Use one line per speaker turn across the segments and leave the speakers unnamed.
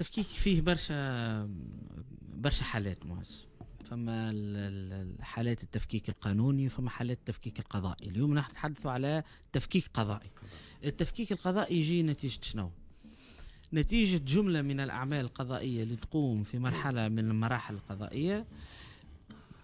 التفكيك فيه برشا برشا حالات مهز فما حالات التفكيك القانوني فما حالات التفكيك القضائي اليوم نحن نتحدث على تفكيك قضائي التفكيك القضائي يجي نتيجة شنو نتيجة جملة من الأعمال القضائية اللي تقوم في مرحلة من المراحل القضائية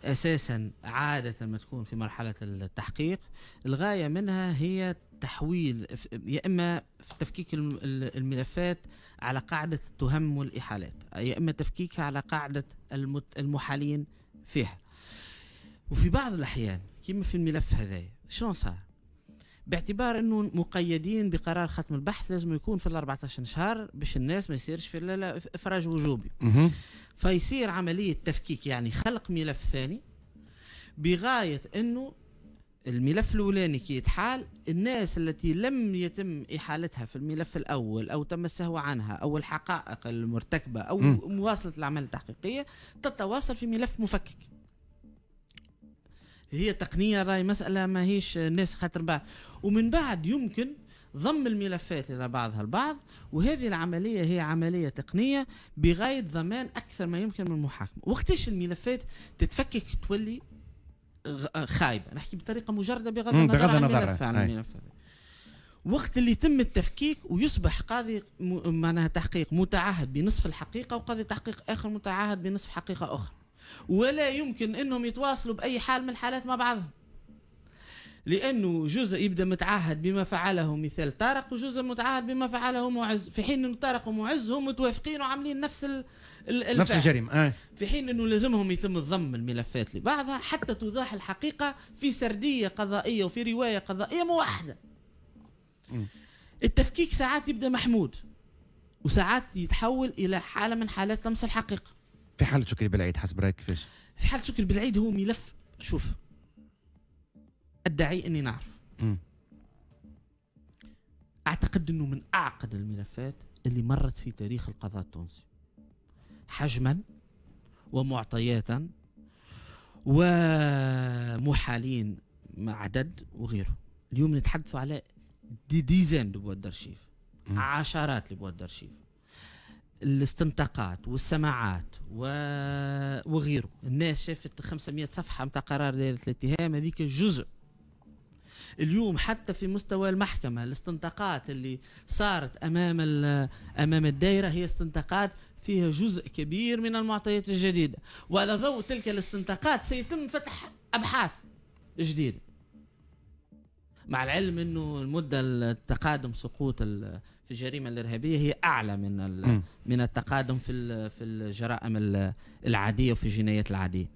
اساسا عاده ما تكون في مرحله التحقيق الغايه منها هي تحويل يا اما تفكيك الملفات على قاعده التهم والاحالات يا اما تفكيكها على قاعده المحالين فيها وفي بعض الاحيان كما في الملف هذا شلون صار باعتبار انه مقيدين بقرار ختم البحث لازم يكون في ال 14 شهر باش الناس ما يصيرش في افراج وجوبي فيصير عمليه تفكيك يعني خلق ملف ثاني بغايه انه الملف الاولاني كي يتحال الناس التي لم يتم احالتها في الملف الاول او تم السهو عنها او الحقائق المرتكبه او م. مواصله الاعمال التحقيقيه تتواصل في ملف مفكك هي تقنيه راهي مساله ماهيش ناس خاطر بعد ومن بعد يمكن ضم الملفات الى بعضها البعض وهذه العمليه هي عمليه تقنيه بغايه ضمان اكثر ما يمكن من المحاكمه وقتاش الملفات تتفكك تولي آه، خايبه نحكي بطريقه مجرده بغض النظر بغض النظر عن الملف وقت اللي يتم التفكيك ويصبح قاضي معناها تحقيق متعهد بنصف الحقيقه وقاضي تحقيق اخر متعهد بنصف حقيقه اخرى ولا يمكن انهم يتواصلوا باي حال من الحالات مع بعضهم لانه جزء يبدا متعهد بما فعله مثال طارق وجزء متعهد بما فعله معز في حين انه طارق ومعز هم متوافقين وعاملين نفس ال الفعل. نفس الجريمه آه. في حين انه لازمهم يتم ضم الملفات لبعضها حتى توضح الحقيقه في سرديه قضائيه وفي روايه قضائيه موحده التفكيك ساعات يبدا محمود وساعات يتحول الى حاله من حالات لمس الحقيقه في حاله شكري بالعيد حسب رايك كيفاش؟ في حاله شكري بالعيد هو ملف شوف ادعي اني نعرف م. اعتقد انه من اعقد الملفات اللي مرت في تاريخ القضاء التونسي حجما ومعطياتا ومحالين عدد وغيره اليوم نتحدث على دي ديزان دو بواد عشرات لبواد دارشيف الاستنطاقات والسماعات و... وغيره الناس شافت 500 صفحه متاع قرار دائره الاتهام هذيك جزء اليوم حتى في مستوى المحكمه الاستنطاقات اللي صارت امام امام الدائره هي استنطاقات فيها جزء كبير من المعطيات الجديده وعلى ضوء تلك الاستنطاقات سيتم فتح ابحاث جديده مع العلم انه المده التقادم سقوط في الجريمه الارهابيه هي اعلى من من التقادم في في الجرائم العاديه وفي الجنايات العاديه.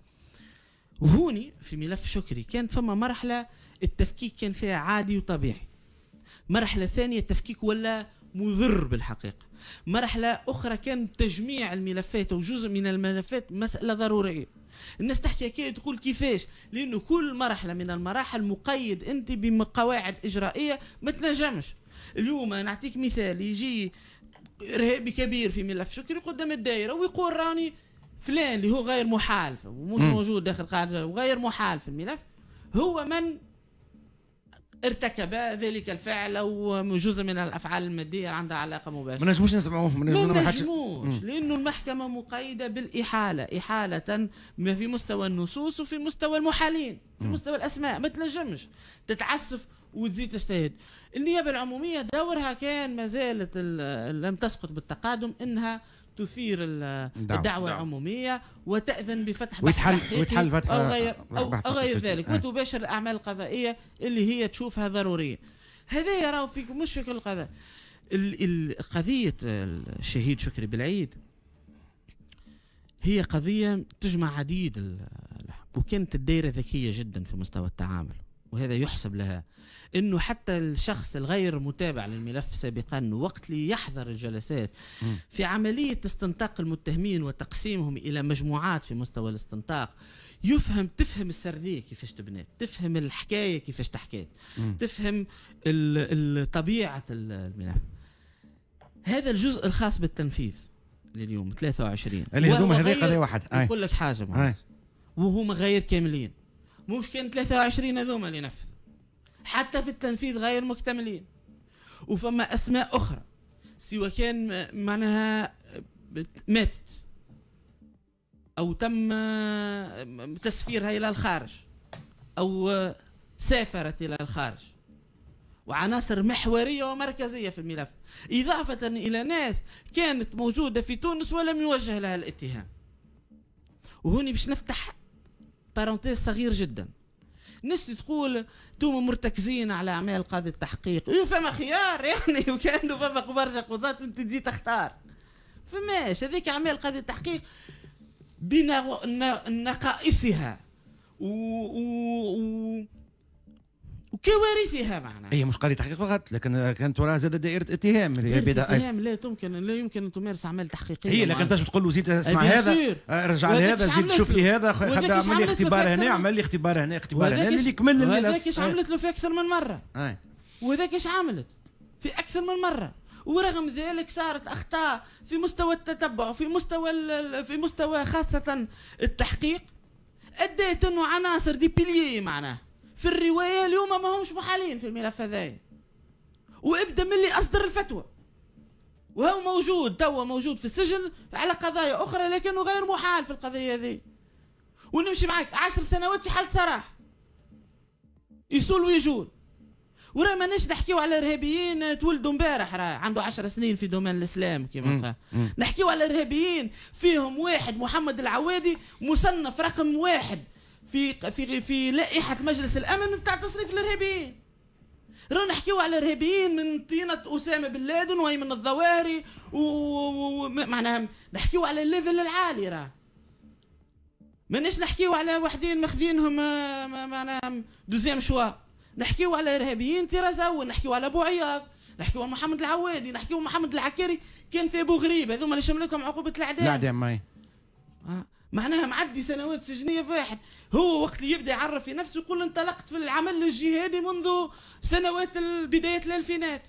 وهوني في ملف شكري كان فما مرحله التفكيك كان فيها عادي وطبيعي. مرحله ثانيه التفكيك ولا مضر بالحقيقه. مرحله اخرى كان تجميع الملفات وجزء من الملفات مساله ضروريه. الناس تحكي كي تقول كيفاش لانه كل مرحله من المراحل مقيد انت بقواعد اجرائيه ما تنجمش اليوم نعطيك مثال يجي ارهابي كبير في ملف شكري قدام الدائره ويقول راني فلان اللي هو غير محالف ومش موجود داخل قاعده وغير محالف في الملف هو من ارتكب ذلك الفعل او جزء من الافعال الماديه عندها علاقه مباشره. ما نجموش نسمعوه ما نجموش لانه المحكمه مقيده بالاحاله، احاله ما في مستوى النصوص وفي مستوى المحالين، في مستوى الاسماء، ما تنجمش تتعسف وتزيد تجتهد النيابة العمومية دورها كان ما زالت لم تسقط بالتقادم انها تثير الدعوة, دعم. العمومية وتأذن بفتح ويتحل ويتحل فتح أو غير, أو, أو غير ذلك نعم. وتباشر الأعمال القضائية اللي هي تشوفها ضرورية هذا يراه في مش في كل القضايا قضية الشهيد شكري بالعيد هي قضية تجمع عديد وكانت الدائرة ذكية جدا في مستوى التعامل وهذا يحسب لها انه حتى الشخص الغير متابع للملف سابقا وقت يحضر الجلسات في عمليه استنطاق المتهمين وتقسيمهم الى مجموعات في مستوى الاستنطاق يفهم تفهم السرديه كيفاش تبنات تفهم الحكايه كيفاش تحكي تفهم طبيعه الملف هذا الجزء الخاص بالتنفيذ لليوم 23 اللي هذوما هذه قضيه واحد نقول لك حاجه وهما غير كاملين ممكن 23 هذوما اللي نفذوا حتى في التنفيذ غير مكتملين وفما اسماء اخرى سواء كان معناها ماتت او تم تسفيرها الى الخارج او سافرت الى الخارج وعناصر محوريه ومركزيه في الملف اضافه الى ناس كانت موجوده في تونس ولم يوجه لها الاتهام وهوني باش نفتح بارونتيز صغير جدا ناس تقول توما مرتكزين على اعمال قاضي التحقيق أيوه، فما خيار يعني وكانه فما برشا قضاة وانت تجي تختار فماش هذيك اعمال قاضي التحقيق بنقائصها و... و... و... وكوارثها معنا هي مش قضيه تحقيق فقط لكن كانت وراها زاد دائره اتهام اللي هي بدعه اتهام لا تمكن لا يمكن ان تمارس اعمال تحقيقيه هي لكن تنجم تقول آه، له زيد اسمع هذا رجع لهذا زيد شوف لي هذا خد اعمل لي اختبار هنا اعمل لي اختبار هنا اختبار هنا اللي يكمل هذاك ايش عملت له في اكثر من مره وهذاك ايش عملت في اكثر من مره ورغم ذلك صارت اخطاء في مستوى التتبع في مستوى في مستوى خاصه التحقيق ادت انه عناصر دي بيليه معناه في الروايه اليوم ما همش محالين في الملف هذايا وابدا من اللي اصدر الفتوى وهو موجود توا موجود في السجن على قضايا اخرى لكنه غير محال في القضيه هذه ونمشي معاك عشر سنوات في حالة سراح يصول ويجول وراه ماناش نحكيو على ارهابيين تولدوا امبارح راه عنده 10 سنين في دومين الاسلام كيما نحكيو على ارهابيين فيهم واحد محمد العوادي مصنف رقم واحد في في في لائحه مجلس الامن بتاع تصريف الارهابيين رانا نحكيو على ارهابيين من طينه اسامه بن لادن وايمن الظواهري ومعناها نحكيو على الليفل العالي راه مانيش نحكيو على واحدين ماخذينهم آه، معناها دوزيام شوا نحكيو على ارهابيين طراز اول نحكيو على ابو عياض نحكيو على محمد العوادي نحكيو محمد العكري كان في ابو غريب هذوما اللي شملتهم عقوبه الاعدام الاعدام ماي آه. معناها معدي سنوات سجنية واحد هو وقت اللي يبدا يعرف في نفسه يقول انطلقت في العمل الجهادي منذ سنوات بداية الألفينات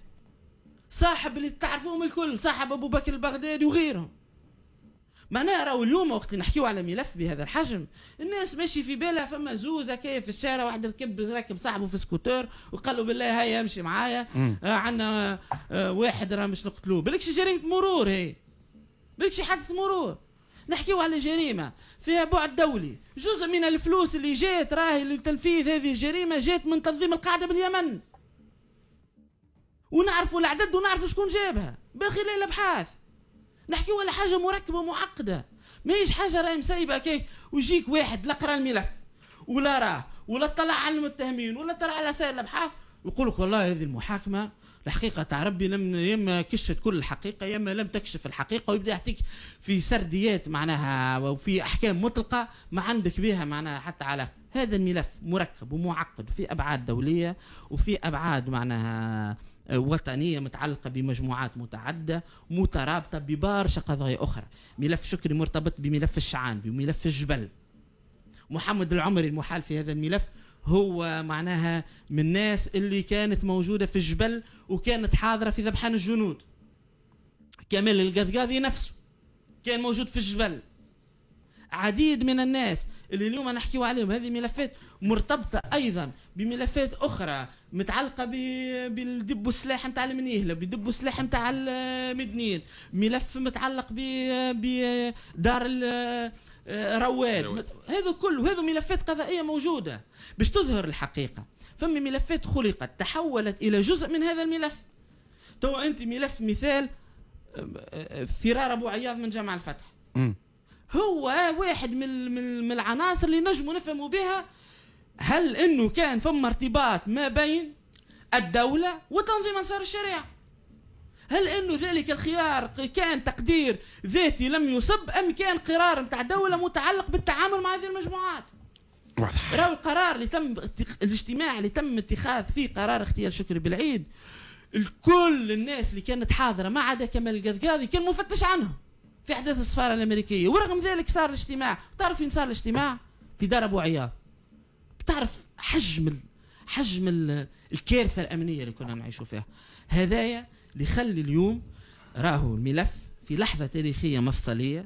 صاحب اللي تعرفوهم الكل صاحب أبو بكر البغدادي وغيرهم معناها راهو اليوم وقت نحكيو على ملف بهذا الحجم الناس ماشي في بالها فما زوز هكايا في الشارع واحد ركب راكب صاحبه في سكوتور وقال له بالله هيا امشي معايا آه عندنا آه واحد راه مش نقتلوه بالك جريمه مرور هي بالك حادث مرور نحكيو على جريمه فيها بعد دولي جزء من الفلوس اللي جات راهي لتنفيذ هذه الجريمه جات من تنظيم القاعده باليمن ونعرفوا العدد ونعرفوا شكون جابها من خلال الابحاث نحكيو على حاجه مركبه معقده ماهيش حاجه راهي مسيبه كي ويجيك واحد لا قرا الملف ولا راه ولا طلع على المتهمين ولا طلع على سائر الابحاث ويقول لك والله هذه المحاكمه الحقيقة تاع ربي لم يما كشفت كل الحقيقة يما لم تكشف الحقيقة ويبدا يعطيك في سرديات معناها وفي أحكام مطلقة ما عندك بها معناها حتى علاقة هذا الملف مركب ومعقد في أبعاد دولية وفي أبعاد معناها آه، وطنيه متعلقه بمجموعات متعدده مترابطه ببارشة قضايا اخرى ملف شكري مرتبط بملف الشعان بملف الجبل محمد العمري المحال في هذا الملف هو معناها من الناس اللي كانت موجوده في الجبل وكانت حاضره في ذبحان الجنود كمال القذقاذي نفسه كان موجود في الجبل عديد من الناس اللي اليوم نحكيو عليهم هذه ملفات مرتبطه ايضا بملفات اخرى متعلقه بالدب السلاح متاع المنيهله بالدب السلاح متاع المدنين ملف متعلق بدار آه، رواد هذا كله هذا ملفات قضائية موجودة باش تظهر الحقيقة فمي ملفات خلقت تحولت إلى جزء من هذا الملف تو أنت ملف مثال آه، آه، فرار أبو عياض من جامع الفتح هو واحد من من العناصر اللي نجموا نفهموا بها هل انه كان فما ارتباط ما بين الدوله وتنظيم انصار الشريعه هل انه ذلك الخيار كان تقدير ذاتي لم يصب ام كان قرار نتاع دوله متعلق بالتعامل مع هذه المجموعات واضح راهو القرار اللي تم الاجتماع اللي تم اتخاذ فيه قرار اغتيال شكري بالعيد الكل الناس اللي كانت حاضره ما عدا كمال القذقاضي كان مفتش عنهم في احداث السفاره الامريكيه ورغم ذلك صار الاجتماع تعرف فين صار الاجتماع في دار ابو عياض بتعرف حجم حجم الكارثه الامنيه اللي كنا نعيشوا فيها هذايا اللي خلى اليوم راهو الملف في لحظه تاريخيه مفصليه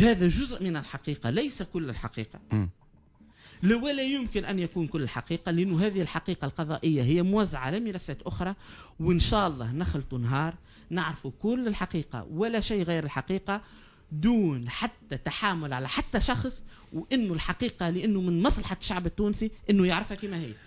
هذا جزء من الحقيقه ليس كل الحقيقه ولا يمكن ان يكون كل الحقيقه لانه هذه الحقيقه القضائيه هي موزعه على ملفات اخرى وان شاء الله نخلط نهار نعرف كل الحقيقه ولا شيء غير الحقيقه دون حتى تحامل على حتى شخص وانه الحقيقه لانه من مصلحه الشعب التونسي انه يعرفها كما هي